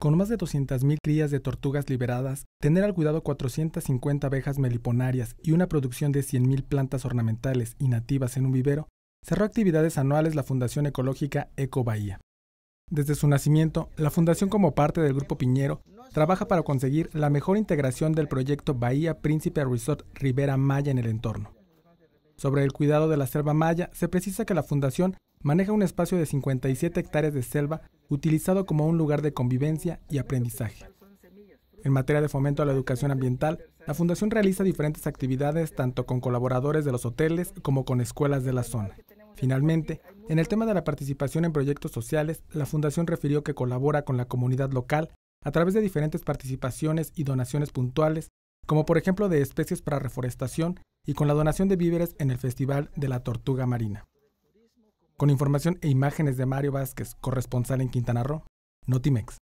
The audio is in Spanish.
Con más de 200.000 crías de tortugas liberadas, tener al cuidado 450 abejas meliponarias y una producción de 100.000 plantas ornamentales y nativas en un vivero, cerró actividades anuales la Fundación Ecológica Eco Bahía. Desde su nacimiento, la Fundación como parte del Grupo Piñero trabaja para conseguir la mejor integración del proyecto Bahía Príncipe Resort Rivera Maya en el entorno. Sobre el cuidado de la selva maya, se precisa que la Fundación maneja un espacio de 57 hectáreas de selva utilizado como un lugar de convivencia y aprendizaje. En materia de fomento a la educación ambiental, la Fundación realiza diferentes actividades tanto con colaboradores de los hoteles como con escuelas de la zona. Finalmente, en el tema de la participación en proyectos sociales, la Fundación refirió que colabora con la comunidad local a través de diferentes participaciones y donaciones puntuales, como por ejemplo de especies para reforestación y con la donación de víveres en el Festival de la Tortuga Marina. Con información e imágenes de Mario Vázquez, corresponsal en Quintana Roo, Notimex.